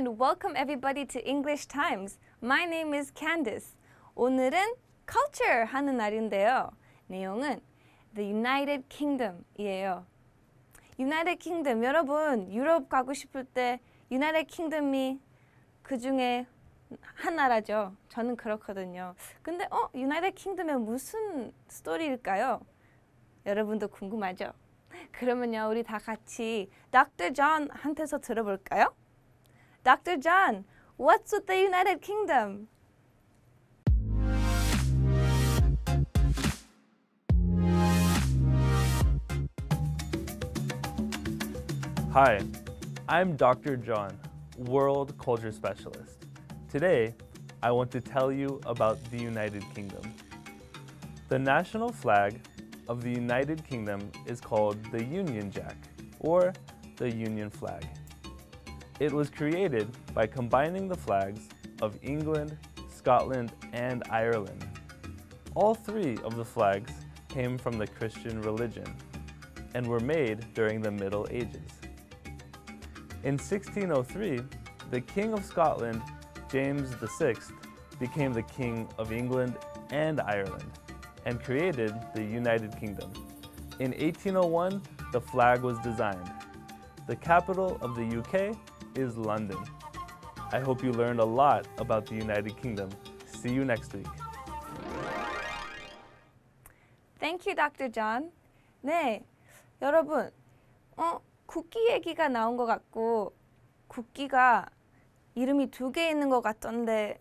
and welcome everybody to English Times. My name is Candice. 오늘은 culture 하는 날인데요. 내용은 the United Kingdom이에요. United Kingdom 여러분 유럽 가고 싶을 때 United Kingdom이 그 중에 한 나라죠. 저는 그렇거든요. 근데 어 United Kingdom에 무슨 스토리일까요? 여러분도 궁금하죠? 그러면요 우리 다 같이 Dr. j 한테서 들어볼까요? Dr. John, what's with the United Kingdom? Hi, I'm Dr. John, World Culture Specialist. Today, I want to tell you about the United Kingdom. The national flag of the United Kingdom is called the Union Jack, or the Union Flag. It was created by combining the flags of England, Scotland, and Ireland. All three of the flags came from the Christian religion and were made during the Middle Ages. In 1603, the King of Scotland, James VI, became the King of England and Ireland and created the United Kingdom. In 1801, the flag was designed. The capital of the UK is London. I hope you learned a lot about the United Kingdom. See you next week. Thank you, Dr. John. 네, 여러분, 어, 국기 얘기가 나온 것 같고 국기가 이름이 두 개 있는 것 같던데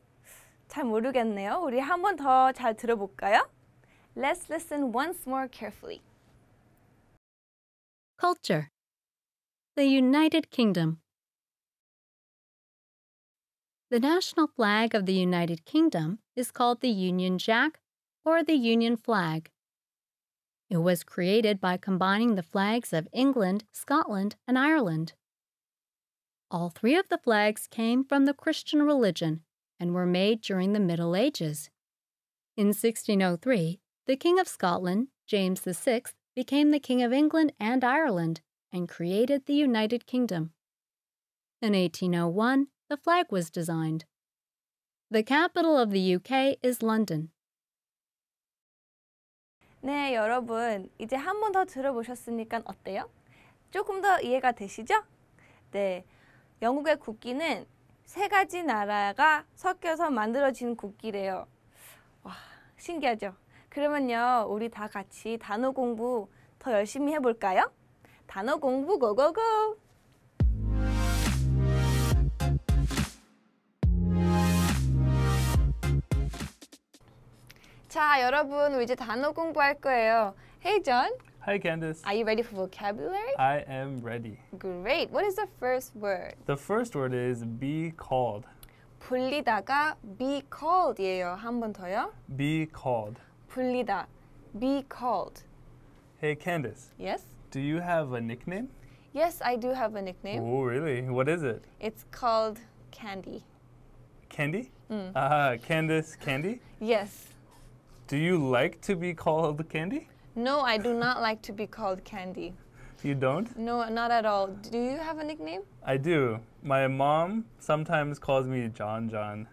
잘 모르겠네요. 우리 한 번 더 잘 들어볼까요? Let's listen once more carefully. Culture The United Kingdom the national flag of the United Kingdom is called the Union Jack or the Union Flag. It was created by combining the flags of England, Scotland, and Ireland. All three of the flags came from the Christian religion and were made during the Middle Ages. In 1603, the King of Scotland, James VI, became the King of England and Ireland and created the United Kingdom. In 1801, the flag was designed. The capital of the UK is London. 네, 여러분. 이제 한 번 더 들어보셨으니까 어때요? 조금 더 이해가 되시죠? 네. 영국의 국기는 세 가지 나라가 섞여서 만들어진 국기래요. 와, 신기하죠? 그러면요, 우리 다 같이 단어 공부 더 열심히 해볼까요? 단어 공부 고고고! 자, 여러분 이제 단어 공부할 거예요. Hey, John. Hi, Candice. Are you ready for vocabulary? I am ready. Great. What is the first word? The first word is be called. 불리다가 be called이에요. 한 번 더요. Be called. 불리다. Be called. Hey, Candice. Yes? Do you have a nickname? Yes, I do have a nickname. Oh, really? What is it? It's called Candy. Candy? Mm. Uh, ah, Candice Candy? Yes. Do you like to be called Candy? No, I do not like to be called Candy. You don't? No, not at all. Do you have a nickname? I do. My mom sometimes calls me John John.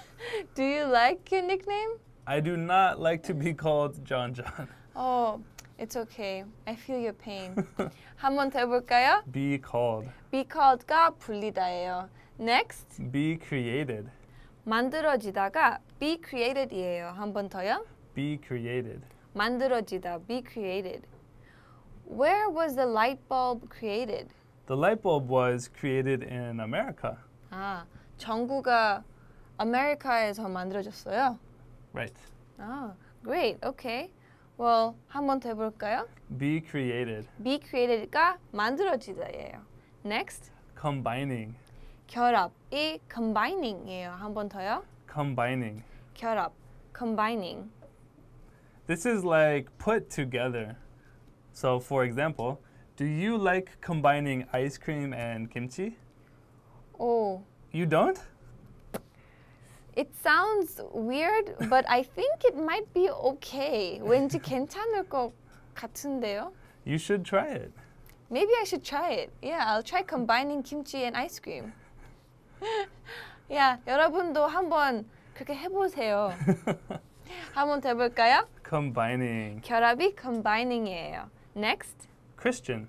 do you like your nickname? I do not like to be called John John. Oh, it's okay. I feel your pain. 한번 더 해볼까요? Be called. Be called가 불리다예요. Next. Be created. 만들어지다가 be created이에요. 한번 더요 be created. 만들어지다, be created. Where was the light bulb created? The light bulb was created in America. 아, 전구가 아메리카에서 만들어졌어요? Right. 아, great. Okay. Well, 한번 더 해볼까요? Be created. Be created가 만들어지다예요. Next. Combining. 결합이 combining이에요. 한번 더요. Combining. 결합, combining. This is like put together. So for example, do you like combining ice cream and kimchi? Oh. You don't? It sounds weird, but I think it might be okay. 왠지 괜찮을 것 같은데요? You should try it. Maybe I should try it. Yeah, I'll try combining kimchi and ice cream. yeah, 여러분도 한번 그렇게 해보세요. 한번 해볼까요? Combining. 결합이 combining이에요. Next. Christian.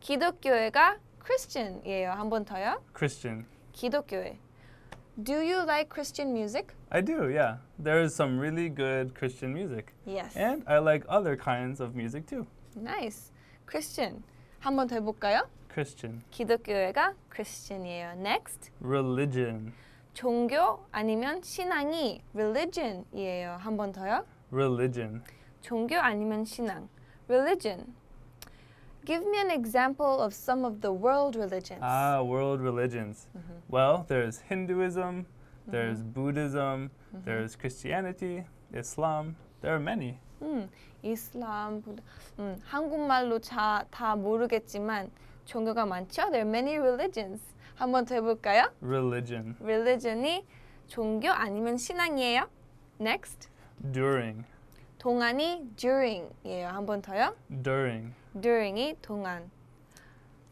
기독교회가 Christian이에요. 한번 더요. Christian. 기독교회. Do you like Christian music? I do, yeah. There is some really good Christian music. Yes. And I like other kinds of music too. Nice. Christian. 한번 더 해볼까요? Christian. 기독교회가 Christian이에요. Next. Religion. 종교 아니면 신앙이 religion이에요. 한 번 더요. Religion. 종교 아니면 신앙. Religion. Give me an example of some of the world religions. Ah, world religions. Mm -hmm. Well, there's Hinduism, mm -hmm. there's Buddhism, mm -hmm. there's Christianity, Islam. There are many. 음, 이슬람, 음, 한국말로 자, 다 모르겠지만 종교가 많죠. There are many religions. 한번 더 해볼까요? Religion. Religion이 종교 아니면 신앙이에요. Next. During. 동안이 during이에요. 한 번 더요. During. During이 동안.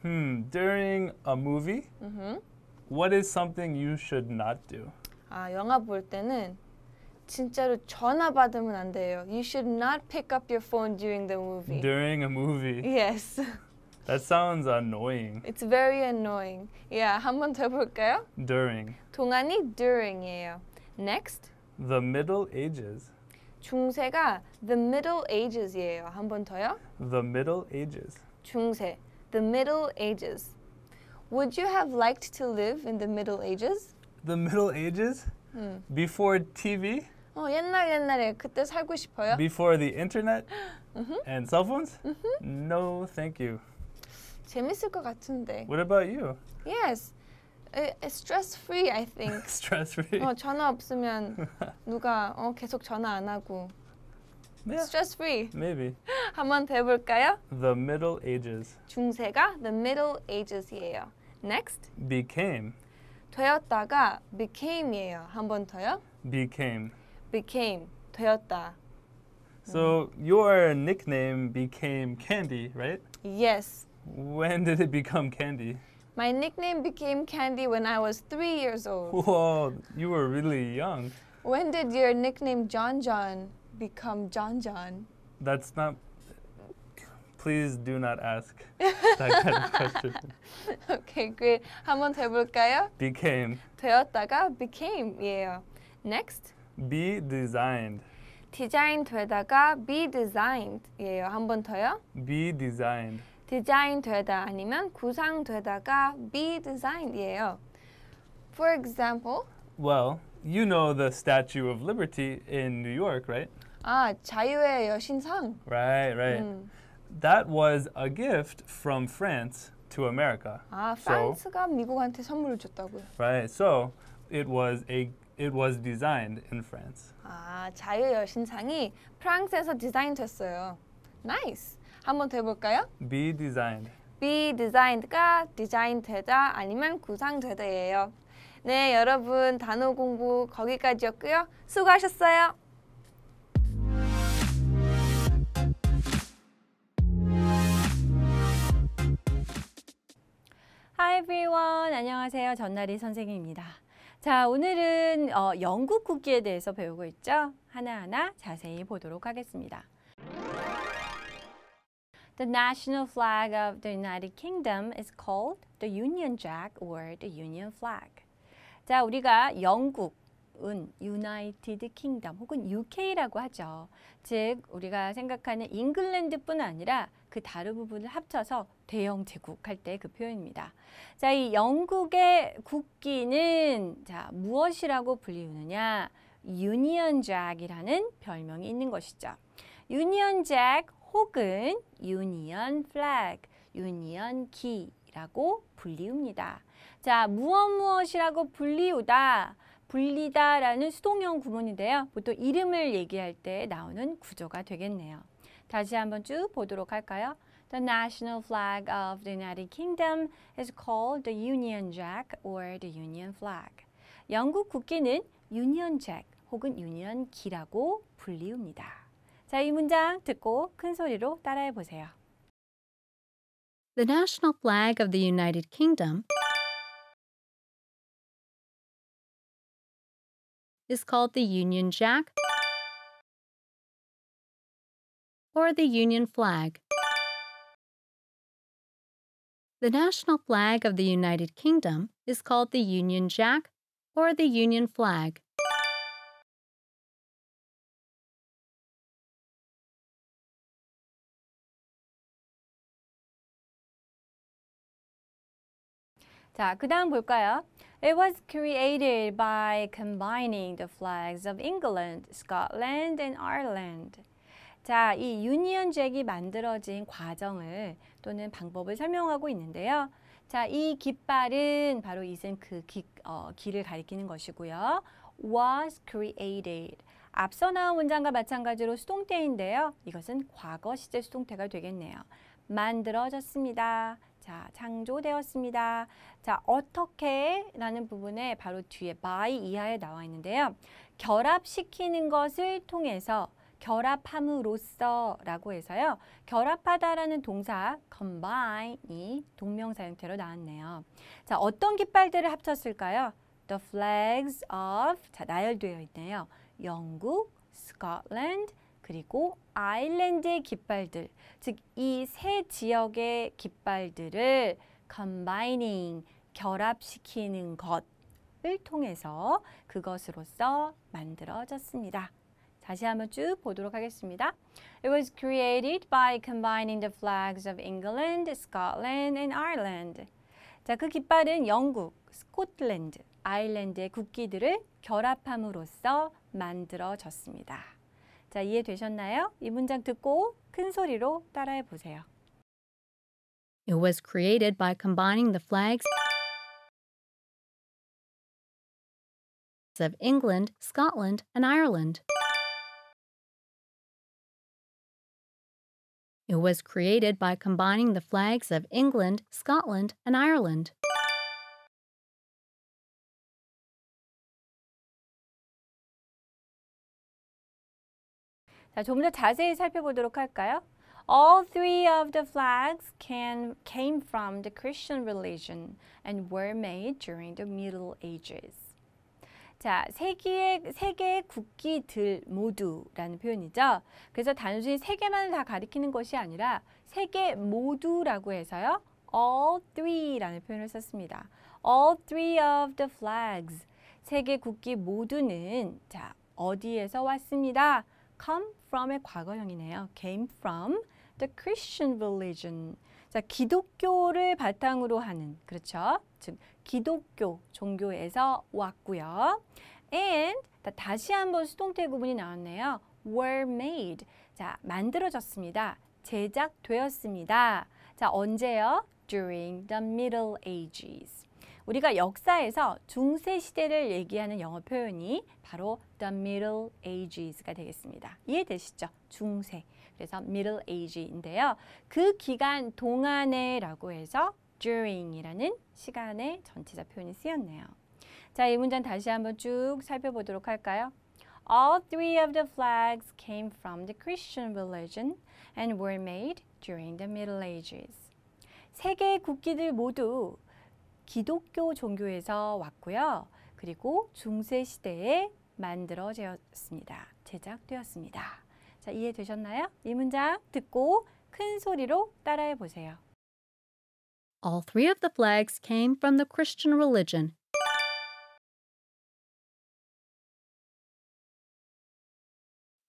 Hmm. During a movie. Mm-hmm. What is something you should not do? 아 영화 볼 때는 진짜로 전화 받으면 안 돼요. You should not pick up your phone during the movie. During a movie. Yes. That sounds annoying. It's very annoying. Yeah, 한더 볼까요? During. 동안이 during이에요. Next. The Middle Ages. 중세가 the Middle Ages이에요. 한번 더요? The Middle Ages. 중세. The Middle Ages. Would you have liked to live in the Middle Ages? The Middle Ages? 음. Hmm. Before TV? 어, 옛날 옛날에 그때 살고 싶어요. Before the internet? and cell phones? no, thank you. 재밌을 것 같은데. What about you? Yes. stress free, I think. stress free. 어, 전화 없으면 누가 어, 계속 전화 안 하고. Yeah. Stress free. Maybe. 한번 대볼까요? The Middle Ages. 중세가 the Middle Ages이에요. Next. Became. 되었다가 became이에요. 한번 더요. Became. Became. 되었다. So your nickname became Candy, right? Yes. When did it become Candy? My nickname became Candy when I was three years old. Whoa, you were really young. When did your nickname John John become John John? That's not. Please do not ask that kind of question. Okay, great. 한번 더 해볼까요? Became. 되었다가 became 예요. Next. Be designed. 디자인 되다가 be designed 예요. 한번 더요? Be designed. 되다 아니면 구상 되다가 be designed이에요. For example, well, you know the Statue of Liberty in New York, right? 아, 자유의 여신상. Right, right. 음. That was a gift from France to America. 아, 프랑스가 so, 미국한테 선물을 줬다고요. Right. So, it was a it was designed in France. 아, 자유의 여신상이 프랑스에서 됐어요. Nice. 한번 더 해볼까요? Be designed. Be designed가 디자인되다 아니면 구상되다예요. 네, 여러분 단어 공부 거기까지였고요. 수고하셨어요. Hi everyone. 안녕하세요. 전나리 선생님입니다. 자, 오늘은 어, 영국 국기에 대해서 배우고 있죠? 하나하나 자세히 보도록 하겠습니다. The national flag of the United Kingdom is called the Union Jack or the Union Flag. 자, 우리가 영국은 United Kingdom 혹은 UK라고 하죠. 즉, 우리가 생각하는 잉글랜드뿐 아니라 그 다른 부분을 합쳐서 대영 제국 할 때 그 표현입니다. 자, 이 영국의 국기는 자, 무엇이라고 불리우느냐? 유니언 잭이라는 별명이 있는 것이죠. 유니언 잭 혹은 유니언 플래그, 유니언 기라고 불리웁니다. 자, 무엇 무엇이라고 불리우다, 불리다라는 수동형 구문인데요. 보통 이름을 얘기할 때 나오는 구조가 되겠네요. 다시 한번 쭉 보도록 할까요? The national flag of the United Kingdom is called the Union Jack or the Union Flag. 영국 국기는 유니언 잭 혹은 유니언 기라고 불리웁니다. 자, 이 문장 듣고 큰 소리로 따라해 보세요. The national flag of the United Kingdom is called the Union Jack or the Union Flag. The national flag of the United Kingdom is called the Union Jack or the Union Flag. 자, 그 다음 볼까요? It was created by combining the flags of England, Scotland, and Ireland. 자, 이 유니언 잭이 만들어진 과정을 또는 방법을 설명하고 있는데요. 자, 이 깃발은 바로 이젠 그 기, 어, 길을 가리키는 것이고요. was created. 앞서 나온 문장과 마찬가지로 수동태인데요. 이것은 과거 시제 수동태가 되겠네요. 만들어졌습니다. 자, 창조되었습니다. 자, 어떻게 라는 부분에 바로 뒤에 by 이하에 나와 있는데요. 결합시키는 것을 통해서 결합함으로써 라고 해서요. 결합하다라는 동사 combine이 동명사 형태로 나왔네요. 자, 어떤 깃발들을 합쳤을까요? The flags of 자, 나열되어 있네요. 영국, 스코틀랜드, 그리고 아일랜드의 깃발들, 즉 이 세 지역의 깃발들을 combining, 결합시키는 것을 통해서 그것으로서 만들어졌습니다. 다시 한번 쭉 보도록 하겠습니다. It was created by combining the flags of England, Scotland and Ireland. 자, 그 깃발은 영국, 스코틀랜드, 아일랜드의 국기들을 결합함으로써 만들어졌습니다. 자, 이해되셨나요? 이 문장 듣고 큰 소리로 따라해 보세요. It was created by combining the flags of England, Scotland, and Ireland. It was created by combining the flags of England, Scotland, and Ireland. 자, 좀 더 자세히 살펴보도록 할까요? All three of the flags can, came from the Christian religion and were made during the Middle Ages. 자, 세 개의, 세 개의 국기들 모두라는 표현이죠. 그래서 단순히 세 개만을 다 가리키는 것이 아니라 세 개 모두라고 해서요. all three라는 표현을 썼습니다. all three of the flags. 세계 국기 모두는 자, 어디에서 왔습니다? come from의 과거형이네요. came from the Christian religion. 자, 기독교를 바탕으로 하는 그렇죠? 즉 기독교 종교에서 왔고요. and 다시 한번 수동태 구분이 나왔네요. were made. 자, 만들어졌습니다. 제작되었습니다. 자, 언제요? during the middle ages. 우리가 역사에서 중세 시대를 얘기하는 영어 표현이 바로 the Middle Ages가 되겠습니다. 이해되시죠? 중세. 그래서 Middle Age인데요. 그 기간 동안에라고 해서 during이라는 시간의 전치사 표현이 쓰였네요. 자, 이 문장 다시 한번 쭉 살펴보도록 할까요? All three of the flags came from the Christian religion and were made during the Middle Ages. 세 개의 국기들 모두 기독교 종교에서 왔고요. 그리고 중세 시대에 만들어졌습니다. 제작되었습니다. 자, 이해되셨나요? 이 문장 듣고 큰 소리로 따라해 보세요. All three of the flags came from the Christian religion.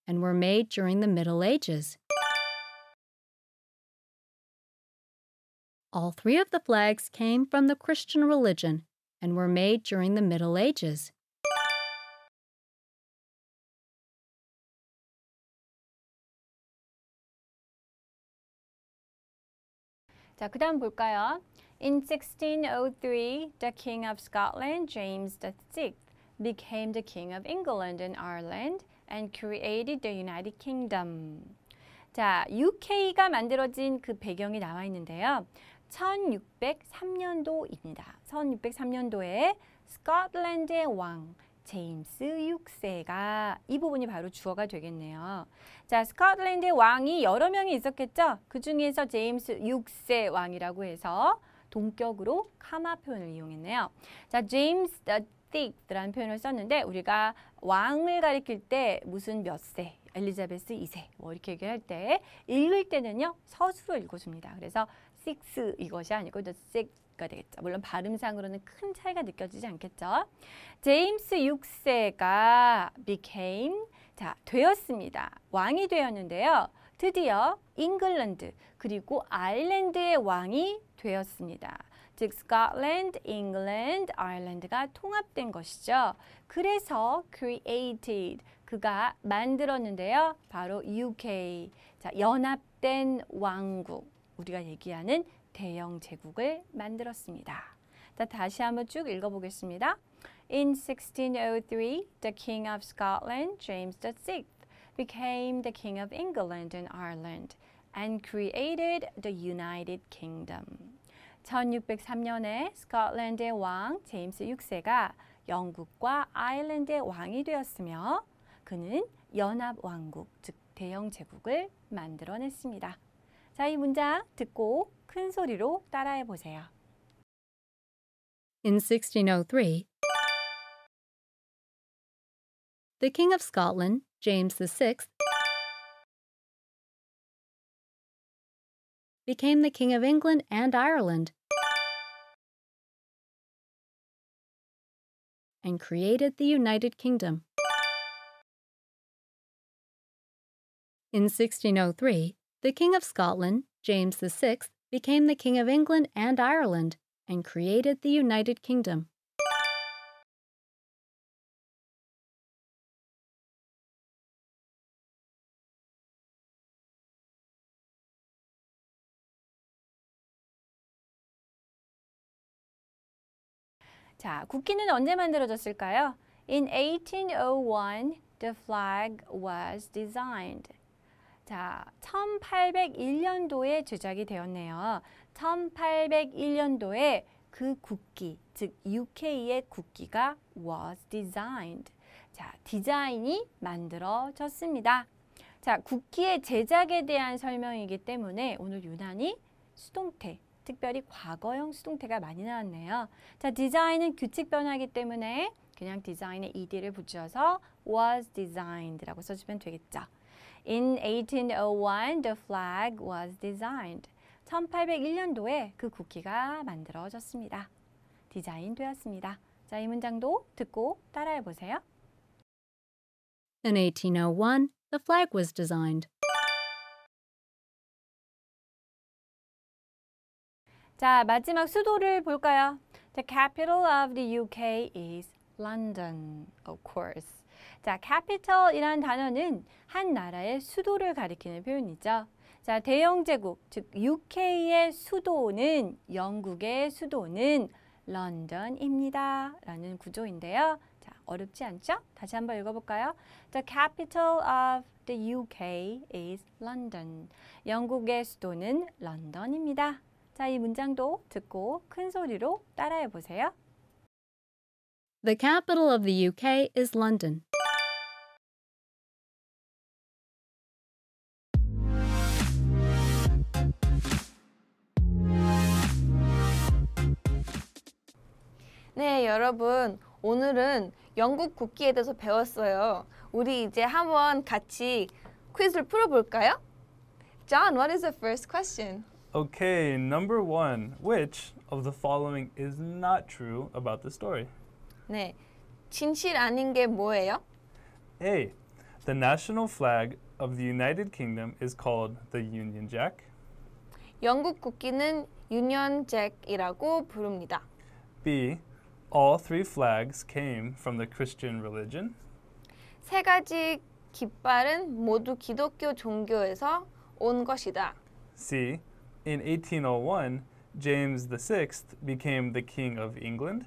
and were made during the Middle Ages. All three of the flags came from the Christian religion and were made during the Middle Ages. 자, 볼까요? In 1603, the King of Scotland, James VI, became the King of England and Ireland and created the United Kingdom. 자, UK가 만들어진 그 배경이 나와 있는데요. 1603년도입니다. 1603년도에 스코틀랜드의 왕 제임스 6세가 이 부분이 바로 주어가 되겠네요. 자, 스코틀랜드의 왕이 여러 명이 있었겠죠? 그 중에서 제임스 6세 왕이라고 해서 동격으로 카마 표현을 이용했네요. 자, 제임스 t h i 라는 표현을 썼는데 우리가 왕을 가리킬 때 무슨 몇 세, 엘리자베스 2세 뭐 이렇게 얘기할 때 읽을 때는요. 서술로 읽어줍니다. 그래서 six 이것이 아니고 이제 six가 되겠죠. 물론 발음상으로는 큰 차이가 느껴지지 않겠죠. 제임스 6세가 became 자 되었습니다. 왕이 되었는데요. 드디어 잉글랜드 그리고 아일랜드의 왕이 되었습니다. 즉 스코틀랜드, 잉글랜드, 아일랜드가 통합된 것이죠. 그래서 created 그가 만들었는데요. 바로 UK 자 연합된 왕국 우리가 얘기하는 대영 제국을 만들었습니다. 다시 한번 쭉 읽어보겠습니다. In 1603, the King of Scotland, James VI, became the King of England and Ireland and created the United Kingdom. 1603년에 스코틀랜드의 왕 제임스 6세가 영국과 아일랜드의 왕이 되었으며 그는 연합왕국, 즉 대영제국을 만들어냈습니다. 자, 이 문장 듣고 큰 소리로 따라해 보세요. In 1603, the King of Scotland, James VI, became the King of England and Ireland and created the United Kingdom. In 1603, the King of Scotland, James VI, became the King of England and Ireland and created the United Kingdom. 자, 국기는 언제 만들어졌을까요? In 1801, the flag was designed. 자, 1801년도에 제작이 되었네요. 1801년도에 그 국기, 즉 UK의 국기가 was designed. 자, 디자인이 만들어졌습니다. 자, 국기의 제작에 대한 설명이기 때문에 오늘 유난히 수동태, 특별히 과거형 수동태가 많이 나왔네요. 자, 디자인은 규칙 변화이기 때문에 그냥 디자인에 ed를 붙여서 was designed라고 써주면 되겠죠. In 1801, the flag was designed. 1801년도에 그 국기가 만들어졌습니다. 디자인되었습니다. 자, 이 문장도 듣고 따라해 보세요. In 1801, the flag was designed. 자, 마지막 수도를 볼까요? The capital of the UK is London, of course. 자, c a p i t a l 이라는 단어는 한 나라의 수도를 가리키는 표현이죠. 자, 대영 제국, 즉 UK의 수도는 영국의 수도는 런던입니다. 라는 구조인데요. 자, 어렵지 않죠? 다시 한번 읽어볼까요? The capital of the UK is London. 영국의 수도는 런던입니다. 자, 이 문장도 듣고 큰 소리로 따라해 보세요. The capital of the UK is London. 네, 여러분. 오늘은 영국 국기에 대해서 배웠어요. 우리 이제 한번 같이 퀴즈를 풀어볼까요? John, what is the first question? Okay, number one. Which of the following is not true about the story? 네, 진실 아닌 게 뭐예요? A. The national flag of the United Kingdom is called the Union Jack. 영국 국기는 유니언 잭이라고 부릅니다. B. All three flags came from the Christian religion. 세 가지 깃발은 모두 기독교 종교에서 온 것이다. See, in 1801, James VI became the King of England.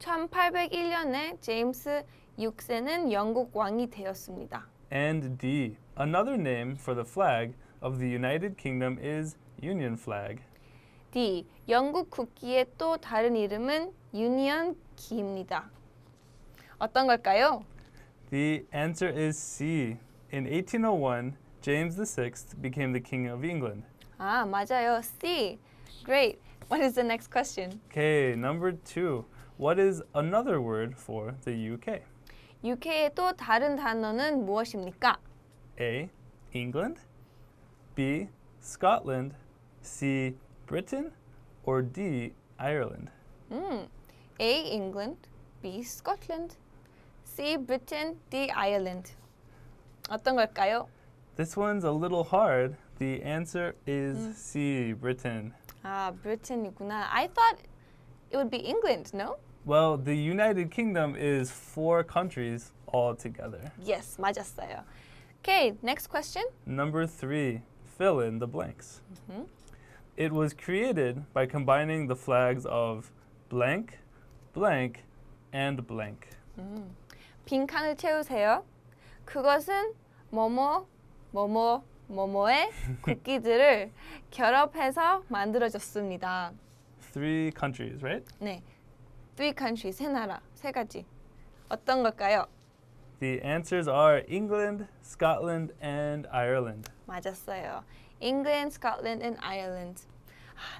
1801년에 제임스 6세는 영국 왕이 되었습니다. And D. Another name for the flag of the United Kingdom is Union flag. D. 영국 국기의 또 다른 이름은 유니언 기입니다. 어떤 걸까요? The answer is C. In 1801, James VI became the King of England. 아, 맞아요. C. Great. What is the next question? Okay, number two. What is another word for the UK? UK의 또 다른 단어는 무엇입니까? A. England B. Scotland C. Britain or D. Ireland 음, a. England, B. Scotland, C. Britain, D. Ireland. 어떤 걸까요? This one's a little hard. The answer is C. Britain. Ah, Britain이구나. I thought it would be England, no? Well, the United Kingdom is four countries all together. Yes, 맞았어요. Okay, next question. Number three, fill in the blanks. Mm -hmm. It was created by combining the flags of blank, blank and blank. 음. 빈 칸을 채우세요. 그것은 뭐뭐 뭐뭐 뭐뭐의 국기들을 결합해서 만들어졌습니다. Three countries, right? 네. Three countries, 세 나라, 세 가지. 어떤 걸까요? The answers are England, Scotland, and Ireland. 맞았어요. England, Scotland, and Ireland.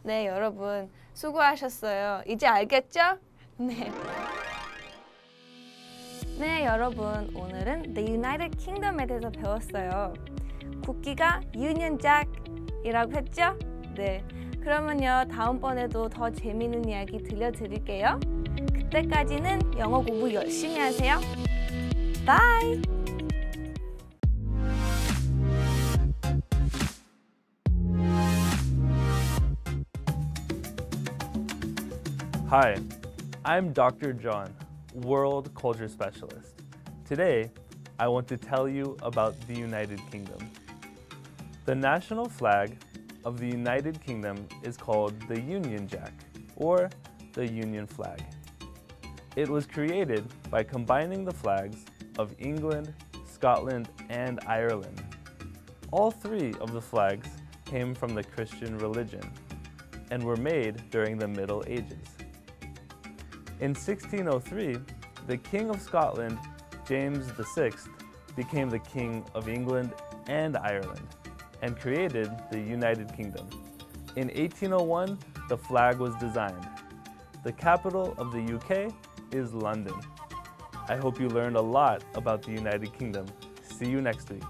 네, 여러분 수고하셨어요. 이제 알겠죠? 네. 네, 여러분. 오늘은 The United Kingdom에 대해서 배웠어요. 국기가 Union Jack이라고 했죠? 네. 그러면요, 다음번에도 더 재미있는 이야기 들려드릴게요. 그때까지는 영어 공부 열심히 하세요. 바이! Hi, I'm Dr. John, World Culture Specialist. Today, I want to tell you about the United Kingdom. The national flag of the United Kingdom is called the Union Jack, or the Union Flag. It was created by combining the flags of England, Scotland, and Ireland. All three of the flags came from the Christian religion and were made during the Middle Ages. In 1603, the King of Scotland, James VI, became the King of England and Ireland and created the United Kingdom. In 1801, the flag was designed. The capital of the UK is London. I hope you learned a lot about the United Kingdom. See you next week.